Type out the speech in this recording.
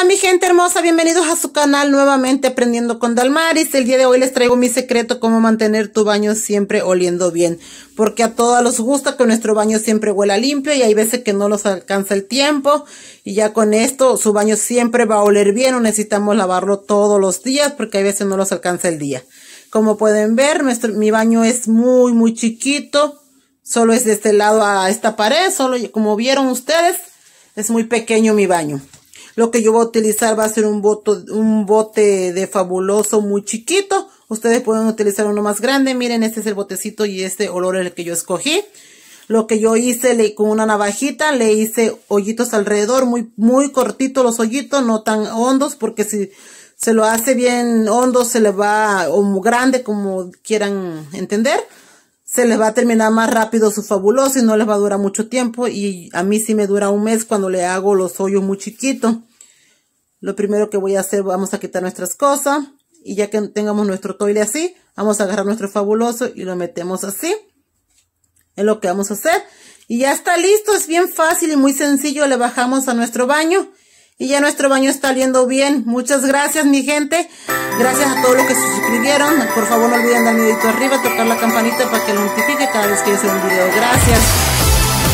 Hola mi gente hermosa, bienvenidos a su canal nuevamente Aprendiendo con Dalmaris. El día de hoy les traigo mi secreto cómo mantener tu baño siempre oliendo bien, porque a todos los gusta que nuestro baño siempre huela limpio y hay veces que no los alcanza el tiempo y ya con esto su baño siempre va a oler bien, no necesitamos lavarlo todos los días porque hay veces no los alcanza el día. Como pueden ver, mi baño es muy muy chiquito, solo es de este lado a esta pared, solo como vieron ustedes, es muy pequeño mi baño. Lo que yo voy a utilizar va a ser un, bote un bote de fabuloso muy chiquito. Ustedes pueden utilizar uno más grande. Miren, este es el botecito y este olor es el que yo escogí. Lo que yo hice le, con una navajita, le hice hoyitos alrededor, muy, muy cortitos los hoyitos, no tan hondos, porque si se lo hace bien hondo, se le va, o muy grande, como quieran entender, se les va a terminar más rápido su fabuloso y no les va a durar mucho tiempo. Y a mí sí me dura un mes cuando le hago los hoyos muy chiquitos. Lo primero que voy a hacer, vamos a quitar nuestras cosas. Y ya que tengamos nuestro toile así, vamos a agarrar nuestro fabuloso y lo metemos así. Es lo que vamos a hacer. Y ya está listo, es bien fácil y muy sencillo. Le bajamos a nuestro baño. Y ya nuestro baño está saliendo bien. Muchas gracias, mi gente. Gracias a todos los que se suscribieron. Por favor, no olviden darle un dedito arriba, tocar la campanita para que lo notifique cada vez que yo un video. Gracias.